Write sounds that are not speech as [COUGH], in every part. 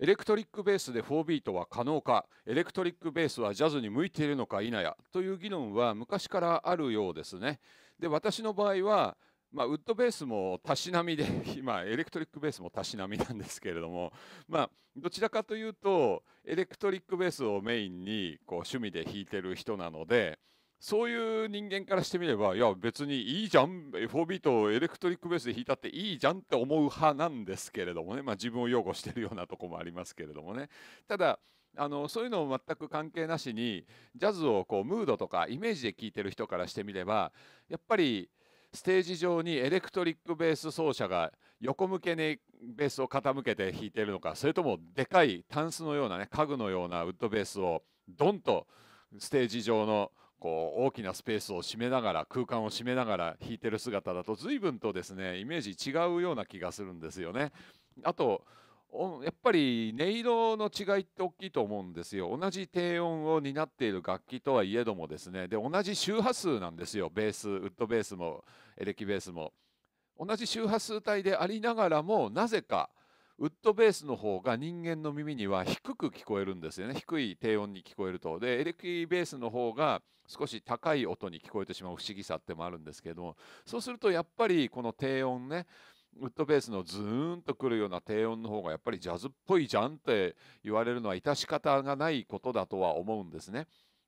エレクトリックベースで4ビートは可能かエレクトリックベースはジャズに向いているのか否やという議論は昔からあるようですねで私の場合はまあ、ウッドベースもたしなみで今 [LAUGHS] エレクトリックベースもたしなみなんですけれども、まあ、どちらかというとエレクトリックベースをメインにこう趣味で弾いてる人なのでそういう人間からしてみれば、いや、別にいいじゃん、4B とエレクトリックベースで弾いたっていいじゃんって思う派なんですけれどもね、まあ、自分を擁護しているようなとこもありますけれどもね。ただあのそういうの全く関係なしにジャズをこうムードとかイメージで聴いてる人からしてみればやっぱりステージ上にエレクトリックベース奏者が横向けにベースを傾けて弾いてるのかそれともでかいタンスのようなね家具のようなウッドベースをドンとステージ上のこう大きなスペースを占めながら空間を占めながら弾いてる姿だと随分とですねイメージ違うような気がするんですよね。あとやっぱり音色の違いって大きいと思うんですよ。同じ低音を担っている楽器とはいえどもですね、で同じ周波数なんですよ、ベース、ウッドベースもエレキベースも。同じ周波数帯でありながらも、なぜかウッドベースの方が人間の耳には低く聞こえるんですよね低い低音に聞こえるとでエレキベースの方が少し高い音に聞こえてしまう不思議さってもあるんですけどもそうするとやっぱりこの低音ねウッドベースのズーンとくるような低音の方がやっぱりジャズっぽいじゃんって言われるのは致し方がないことだとは思うんですね。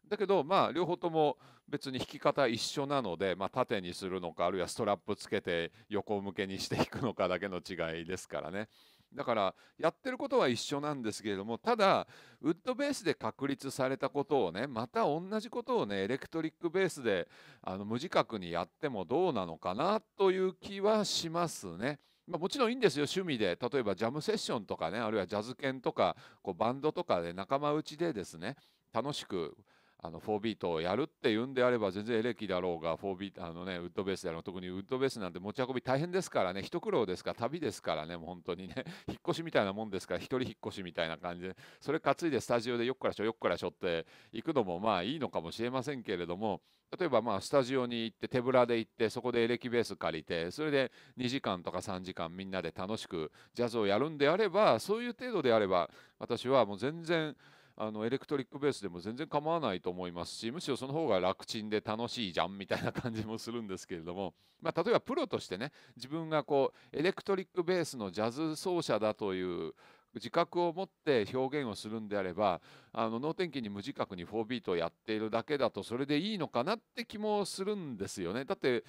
だけどまあ両方とも別に弾き方一緒なので、まあ、縦にするのかあるいはストラップつけて横向けにしていくのかだけの違いですからねだからやってることは一緒なんですけれどもただウッドベースで確立されたことをねまた同じことをねエレクトリックベースであの無自覚にやってもどうなのかなという気はしますね。まあ、もちろんいいんですよ趣味で例えばジャムセッションとかねあるいはジャズ犬とかこうバンドとかで仲間内でですね楽しくあの4ビートをやるっていうんであれば全然エレキだろうが4ビートあの、ね、ウッドベースだろう特にウッドベースなんて持ち運び大変ですからね一苦労ですから旅ですからねもう本当にね [LAUGHS] 引っ越しみたいなもんですから1人引っ越しみたいな感じでそれ担いでスタジオでよっからしょよっからしょって行くのもまあいいのかもしれませんけれども例えばまあスタジオに行って手ぶらで行ってそこでエレキベース借りてそれで2時間とか3時間みんなで楽しくジャズをやるんであればそういう程度であれば私はもう全然。あのエレクトリックベースでも全然構わないと思いますしむしろその方が楽ちんで楽しいじゃんみたいな感じもするんですけれども、[LAUGHS] まあ、例えばプロとしてね自分がこうエレクトリックベースのジャズ奏者だという自覚を持って表現をするんであればあの能天気に無自覚に4ビートをやっているだけだとそれでいいのかなって気もするんですよね。だって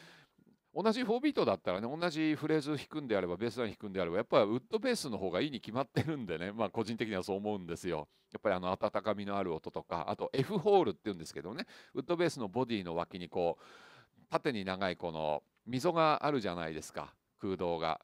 同じ4ビートだったらね同じフレーズ弾くんであればベースライン弾くんであればやっぱりウッドベースの方がいいに決まってるんでねまあ個人的にはそう思うんですよやっぱりあの温かみのある音とかあと F ホールっていうんですけどねウッドベースのボディの脇にこう縦に長いこの溝があるじゃないですか空洞が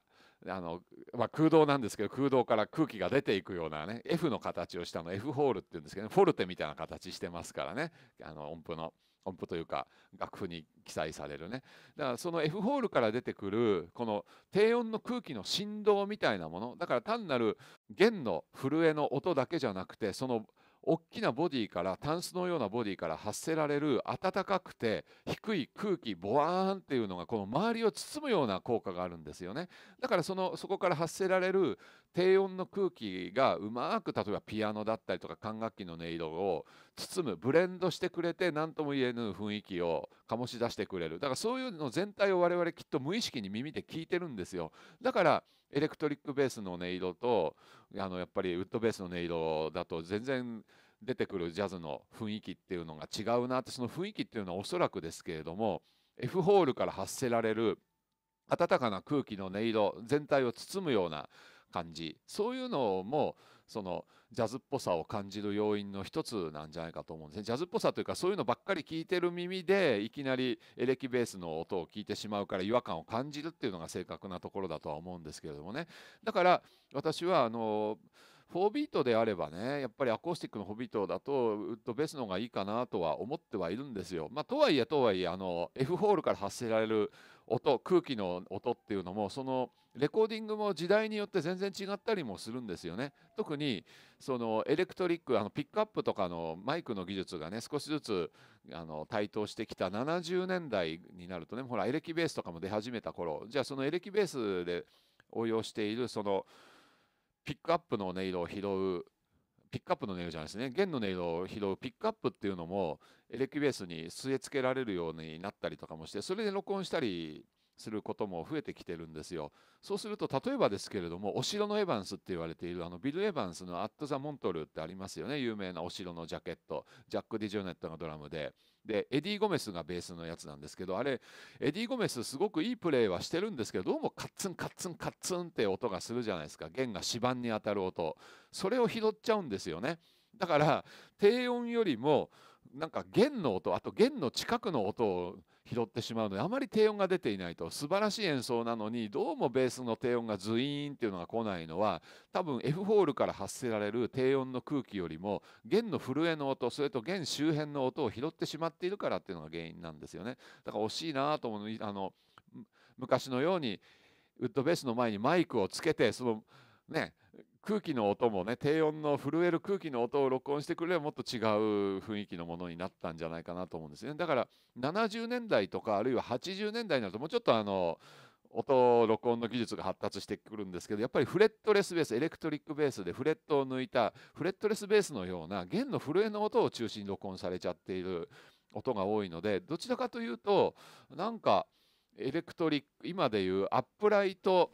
あのまあ、空洞なんですけど空洞から空気が出ていくようなね F の形をしたの F ホールっていうんですけど、ね、フォルテみたいな形してますからねあの音符の音符というか楽譜に記載されるねだからその F ホールから出てくるこの低音の空気の振動みたいなものだから単なる弦の震えの音だけじゃなくてその大きなボディからタンスのようなボディから発せられる暖かくて低い空気ボワーンっていうのがこの周りを包むような効果があるんですよねだからそのそこから発せられる低音の空気がうまく例えばピアノだったりとか管楽器の音色を包むブレンドしてくれて何とも言えぬ雰囲気を醸し出してくれるだからそういうの全体を我々きっと無意識に耳で聞いてるんですよだからエレクトリックベースの音色とあのやっぱりウッドベースの音色だと全然出てくるジャズの雰囲気っていうのが違うなってその雰囲気っていうのはおそらくですけれども F ホールから発せられる温かな空気の音色全体を包むような感じそういうのもそのジャズっぽさを感じる要因の一つなんじゃないかと思うんですねジャズっぽさというかそういうのばっかり聞いてる耳でいきなりエレキベースの音を聞いてしまうから違和感を感じるっていうのが正確なところだとは思うんですけれどもねだから私はあの4ビートであればねやっぱりアコースティックの4ビートだとウッドベースの方がいいかなとは思ってはいるんですよ。まあ、とはいえとはいえあの F ホールから発せられる音空気の音っていうのもそのレコーディングも時代によって全然違ったりもするんですよね特にそのエレクトリックあのピックアップとかのマイクの技術がね少しずつあの台頭してきた70年代になるとねほらエレキベースとかも出始めた頃じゃあそのエレキベースで応用しているそのピックアップの音色を拾うピックアップの音色じゃないですね弦の音色を拾うピックアップっていうのもエレキベースに据え付けられるようになったりとかもしてそれで録音したりすることも増えてきてるんですよ。そうすると例えばですけれどもお城のエヴァンスって言われているあのビル・エヴァンスの「アット・ザ・モントル」ってありますよね有名なお城のジャケットジャック・ディ・ジョネットがドラムで。でエディ・ゴメスがベースのやつなんですけどあれエディ・ゴメスすごくいいプレーはしてるんですけどどうもカッツンカッツンカッツンって音がするじゃないですか弦が指板に当たる音それを拾っちゃうんですよねだから低音よりもなんか弦の音あと弦の近くの音を拾ってしまうのであまり低音が出ていないと素晴らしい演奏なのにどうもベースの低音がズイーンっていうのが来ないのは多分 F ホールから発せられる低音の空気よりも弦の震えの音それと弦周辺の音を拾ってしまっているからっていうのが原因なんですよねだから惜しいなと思うあの昔のようにウッドベースの前にマイクをつけてそのね空気の音もね低音の震える空気の音を録音してくれればもっと違う雰囲気のものになったんじゃないかなと思うんですねだから70年代とかあるいは80年代になるともうちょっとあの音録音の技術が発達してくるんですけどやっぱりフレットレスベースエレクトリックベースでフレットを抜いたフレットレスベースのような弦の震えの音を中心に録音されちゃっている音が多いのでどちらかというとなんかエレクトリック今でいうアップライト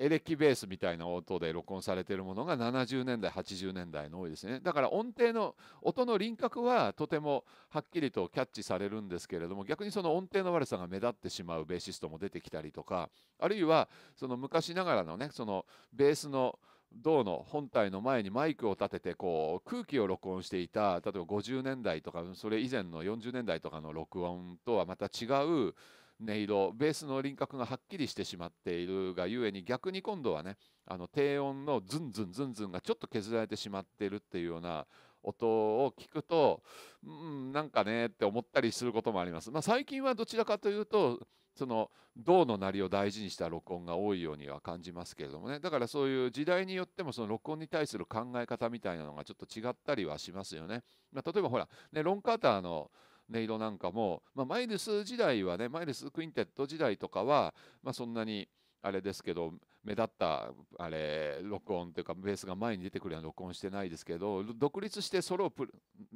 エレキベースみたいな音で録音されているものが70年代80年代の多いですねだから音程の音の輪郭はとてもはっきりとキャッチされるんですけれども逆にその音程の悪さが目立ってしまうベーシストも出てきたりとかあるいはその昔ながらのねそのベースの銅の本体の前にマイクを立ててこう空気を録音していた例えば50年代とかそれ以前の40年代とかの録音とはまた違う音色ベースの輪郭がはっきりしてしまっているがゆえに逆に今度はねあの低音のズンズンズンズンがちょっと削られてしまってるっていうような音を聞くとうんなんかねって思ったりすることもあります。まあ、最近はどちらかというとその銅の鳴りを大事にした録音が多いようには感じますけれどもねだからそういう時代によってもその録音に対する考え方みたいなのがちょっと違ったりはしますよね。まあ、例えばほら、ね、ロン・カーターの音色なんかも、まあ、マイルス時代はねマイルスクインテット時代とかは、まあ、そんなにあれですけど目立ったあれ録音というかベースが前に出てくるような録音してないですけど独立してソロプ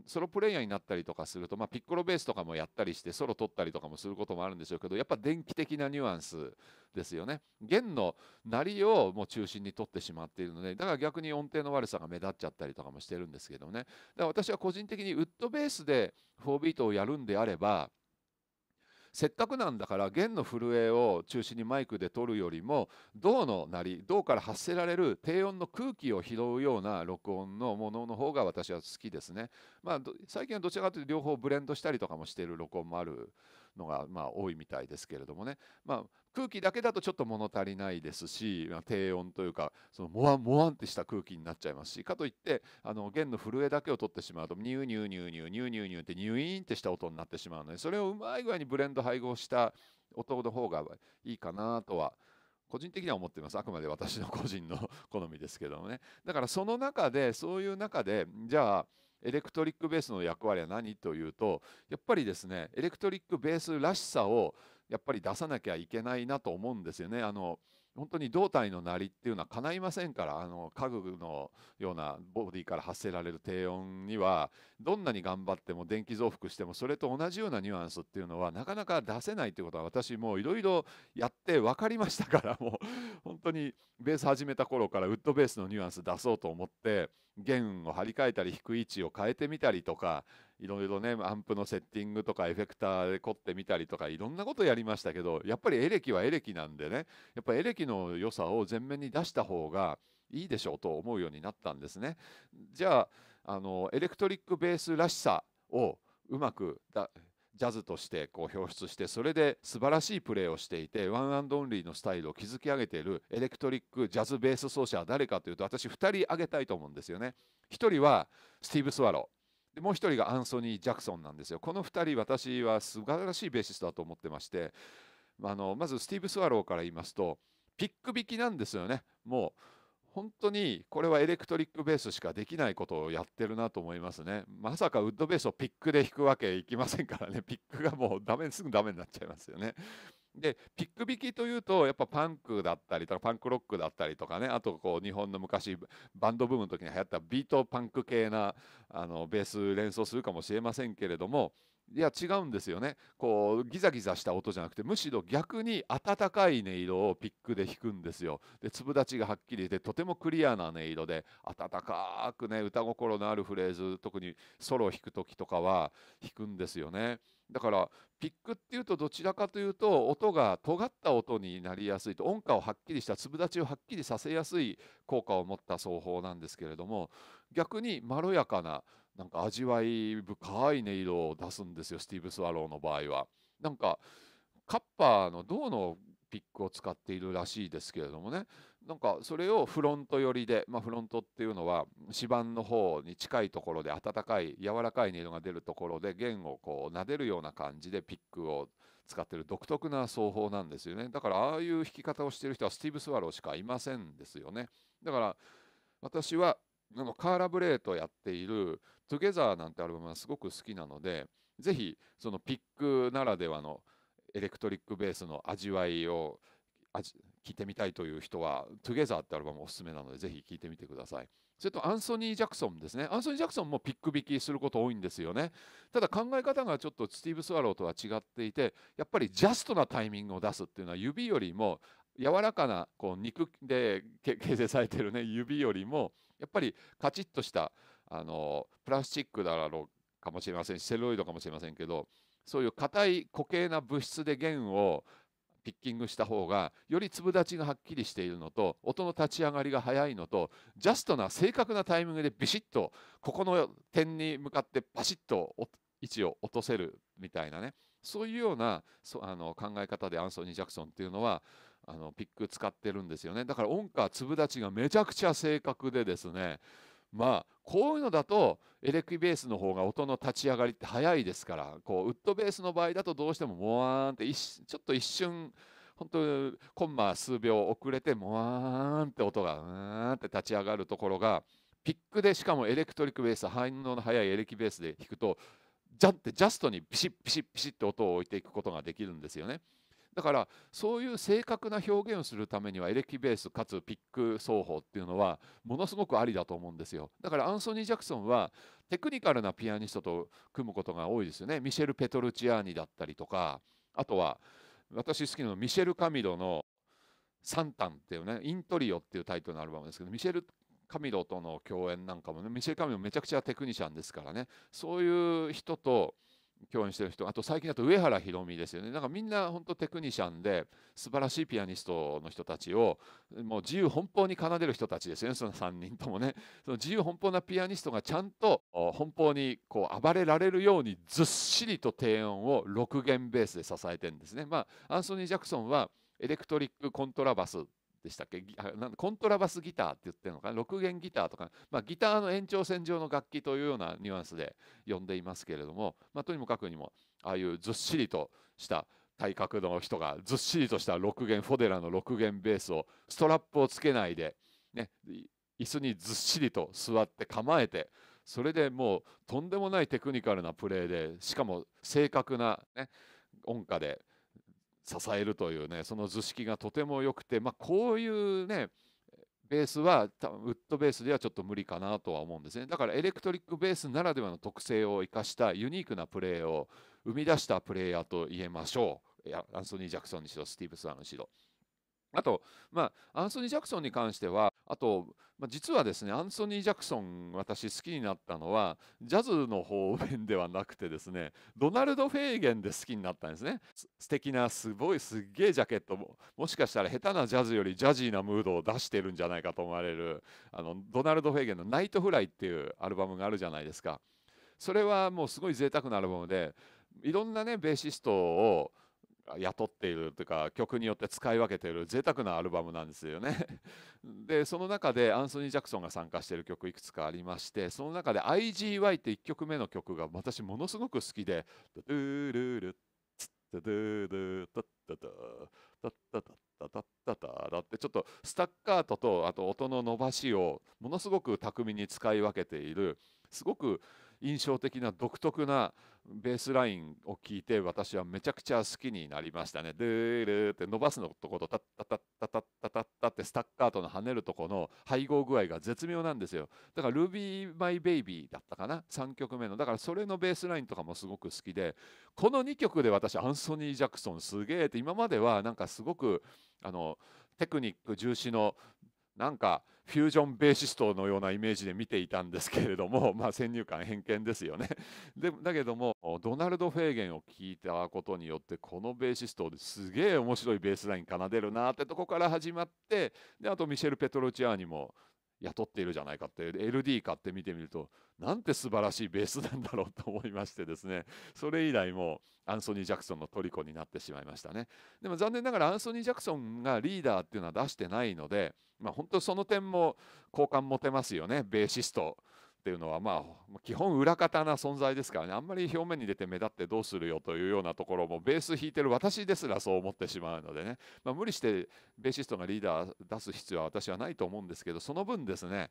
ソロプレイヤーになったりとかすると、まあ、ピッコロベースとかもやったりしてソロ取ったりとかもすることもあるんでしょうけどやっぱ電気的なニュアンスですよね弦の鳴りをもう中心に取ってしまっているのでだから逆に音程の悪さが目立っちゃったりとかもしてるんですけどねだから私は個人的にウッドベースで4ビートをやるんであればせっかくなんだから弦の震えを中心にマイクで撮るよりも銅の鳴り銅から発せられる低音の空気を拾うような録音のものの方が私は好きですね。まあ、最近はどちらかというと両方ブレンドしたりとかもしている録音もあるのがまあ多いみたいですけれどもね、まあ、空気だけだとちょっと物足りないですし、まあ、低温というかそのモわンモわンってした空気になっちゃいますしかといってあの弦の震えだけを取ってしまうとニューニューニューニューニューニューニューってニューインってした音になってしまうのでそれをうまい具合にブレンド配合した音の方がいいかなとは個人的には思ってます。あくまで私の個人の好みですけどもね。だからその中で、そういう中で、じゃあ、エレクトリックベースの役割は何というとやっぱりですねエレクトリックベースらしさをやっぱり出さなきゃいけないなと思うんですよね。あの本当に胴体のなりっていうのは叶いませんからあの家具のようなボディから発せられる低音にはどんなに頑張っても電気増幅してもそれと同じようなニュアンスっていうのはなかなか出せないっていうことは私もういろいろやって分かりましたから [LAUGHS] もう本当にベース始めた頃からウッドベースのニュアンス出そうと思って弦を張り替えたり低い位置を変えてみたりとかいろいろね、アンプのセッティングとかエフェクターで凝ってみたりとか、いろんなことやりましたけど、やっぱりエレキはエレキなんでね、やっぱりエレキの良さを前面に出した方がいいでしょうと思うようになったんですね。じゃあ、あのエレクトリックベースらしさをうまくだジャズとしてこう表出してそれで素晴らしいプレーをしていてワンアンドオンリーのスタイルを築き上げているエレクトリックジャズベース奏者は誰かというと私2人挙げたいと思うんですよね。1人はスティーブ・スワロー。でもう一人がアンソニー・ジャクソンなんですよ。この2人私は素晴らしいベーシストだと思ってましてあのまずスティーブ・スワローから言いますとピック引きなんですよね。もう本当にこれはエレクトリックベースしかできないことをやってるなと思いますね。まさかウッドベースをピックで弾くわけいきませんからね。ピックがもうダメすぐダメになっちゃいますよね。でピック引きというとやっぱパンクだったりとかパンクロックだったりとかねあとこう日本の昔バンドブームの時に流行ったビートパンク系なあのベース連想するかもしれませんけれどもいや違うんですよねこうギザギザした音じゃなくてむしろ逆に温かい音色をピックで弾くんですよで粒立ちがはっきりしてとてもクリアな音色で温かくね歌心のあるフレーズ特にソロを弾く時とかは弾くんですよねだからピックっていうとどちらかというと音が尖った音になりやすいと音感をはっきりした粒立ちをはっきりさせやすい効果を持った奏法なんですけれども逆にまろやかななんか味わい深い音色を出すんですよスティーブ・スワローの場合は。なんかカッパーの銅のピックを使っているらしいですけれどもねなんかそれをフロント寄りで、まあ、フロントっていうのは指板の方に近いところで温かい柔らかい音色が出るところで弦をこう撫でるような感じでピックを使ってる独特な奏法なんですよねだからああいう弾き方をしてる人はスティーブ・スワローしかいませんですよねだから私はでもカーラ・ブレーとやっている「Together」なんてアルバムはすごく好きなのでぜひそのピックならではのエレクトリックベースの味わいを聞いてみたいという人は「Together」ってアルバムおすすめなのでぜひ聴いてみてくださいそれとアンソニー・ジャクソンですねアンソニー・ジャクソンもピック引きすること多いんですよねただ考え方がちょっとスティーブ・スワローとは違っていてやっぱりジャストなタイミングを出すっていうのは指よりも柔らかなこう肉で形成されてるね指よりもやっぱりカチッとしたあのプラスチックだろうかもしれませんしセロイドかもしれませんけどそういう硬い固形な物質で弦をピッキングした方がより粒立ちがはっきりしているのと音の立ち上がりが早いのとジャストな正確なタイミングでビシッとここの点に向かってパシッと位置を落とせるみたいなねそういうようなあの考え方でアンソニー・ジャクソンっていうのはあのピック使ってるんですよねだから音波粒立ちがめちゃくちゃ正確でですねまあこういうのだとエレキベースの方が音の立ち上がりって早いですからこうウッドベースの場合だとどうしてももわーんってちょっと一瞬本当コンマ数秒遅れてもわーんって音がうーんって立ち上がるところがピックでしかもエレクトリックベース反応の速いエレキベースで弾くとジャンってジャストにピシッピシッピシッって音を置いていくことができるんですよね。だからそういう正確な表現をするためにはエレキベースかつピック奏法っていうのはものすごくありだと思うんですよだからアンソニー・ジャクソンはテクニカルなピアニストと組むことが多いですよねミシェル・ペトルチアーニだったりとかあとは私好きなのミシェル・カミドの「サンタン」っていうね「イントリオ」っていうタイトルのアルバムですけどミシェル・カミドとの共演なんかもねミシェル・カミドめちゃくちゃテクニシャンですからねそういう人と共演してる人あと最近だと上原ひろみですよねなんかみんな本当テクニシャンで素晴らしいピアニストの人たちをもう自由奔放に奏でる人たちですよねその3人ともねその自由奔放なピアニストがちゃんと奔放にこう暴れられるようにずっしりと低音を6弦ベースで支えてるんですね。まあ、アンソニー・ジャクソンはエレクトリックコントラバスでしたっけなんコントラバスギターって言ってるのかな6弦ギターとか、まあ、ギターの延長線上の楽器というようなニュアンスで呼んでいますけれども、まあ、とにもかくにもああいうずっしりとした体格の人がずっしりとした6弦フォデラの6弦ベースをストラップをつけないで、ね、椅子にずっしりと座って構えてそれでもうとんでもないテクニカルなプレーでしかも正確な、ね、音歌で支えるというねその図式がとても良くて、まあ、こういうねベースは多分ウッドベースではちょっと無理かなとは思うんですねだからエレクトリックベースならではの特性を生かしたユニークなプレーを生み出したプレイヤーと言えましょういやアンソニー・ジャクソンにしろスティーブ・スワンにしろ。あと、まあ、アンソニー・ジャクソンに関しては、あと、まあ、実はですね、アンソニー・ジャクソン、私好きになったのは、ジャズの方面ではなくてですね、ドナルド・フェーゲンで好きになったんですね。す素敵な、すごい、すっげえジャケットも、もしかしたら下手なジャズよりジャジーなムードを出してるんじゃないかと思われる、あのドナルド・フェーゲンのナイト・フライっていうアルバムがあるじゃないですか。それはもうすごい贅沢なアルバムで、いろんなね、ベーシストを、雇っているというか曲によって使い分けている贅沢なアルバムなんですよね [LAUGHS] でその中でアンソニー・ジャクソンが参加している曲いくつかありましてその中で IGY って1曲目の曲が私ものすごく好きで「ドゥルルドゥルタッタタタッタタタタタだってちょっとスタッカートとあと音の伸ばしをものすごく巧みに使い分けているすごく印象的な独特なベースラインを聞いて私はめちゃくちゃ好きになりましたね。ドールって伸ばすのとことタッタタッタタッタタッタってスタッカートの跳ねるとこの配合具合が絶妙なんですよ。だから Ruby My Baby だったかな3曲目のだからそれのベースラインとかもすごく好きでこの2曲で私アンソニー・ジャクソンすげえって今まではなんかすごくあのテクニック重視のなんかフュージョンベーシストのようなイメージで見ていたんですけれども、[LAUGHS] まあ、先入観偏見ですよね [LAUGHS] でだけどもドナルド・フェーゲンを聞いたことによってこのベーシストですげえ面白いベースライン奏でるなってとこから始まってであとミシェル・ペトロチアーニも雇っているじゃないかって LD 買って見てみるとなんて素晴らしいベースなんだろうと思いましてですねそれ以来もアンソニー・ジャクソンの虜になってしまいましたねでも残念ながらアンソニー・ジャクソンがリーダーっていうのは出してないので、まあ、本当その点も好感持てますよねベーシストっていうのはまあ基本裏方な存在ですからねあんまり表面に出て目立ってどうするよというようなところもベース弾いてる私ですらそう思ってしまうのでね、まあ、無理してベーシストがリーダー出す必要は私はないと思うんですけどその分ですね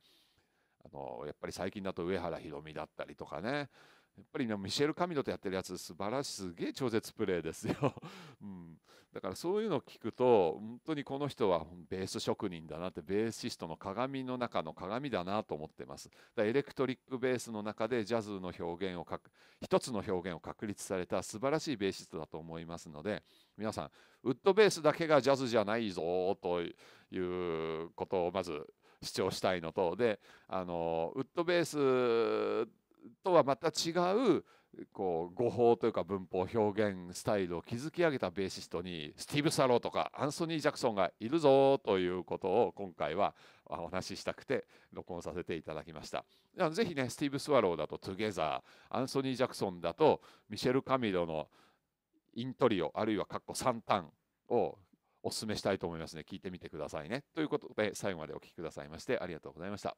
あのやっぱり最近だと上原ひろみだったりとかねやっぱりねミシェル・カミドとやってるやつ素晴らしいすげえ超絶プレーですよ、[LAUGHS] うん、だからそういうのを聞くと本当にこの人はベース職人だなってベーシストの鏡の中の鏡だなと思ってますだエレクトリックベースの中でジャズの表現を一つの表現を確立された素晴らしいベーシストだと思いますので皆さんウッドベースだけがジャズじゃないぞということをまず主張したいのとであのウッドベースとはまた違うこう語法というか文法表現スタイルを築き上げたベーシストにスティーブ・サローとかアンソニー・ジャクソンがいるぞということを今回はお話ししたくて録音させていただきましたぜひねスティーブ・スワローだと「トゥゲザー」アンソニー・ジャクソンだとミシェル・カミロの「イントリオ」あるいは「カッコ3タン」をお勧めしたいと思いますね聞いてみてくださいねということで最後までお聴きくださいましてありがとうございました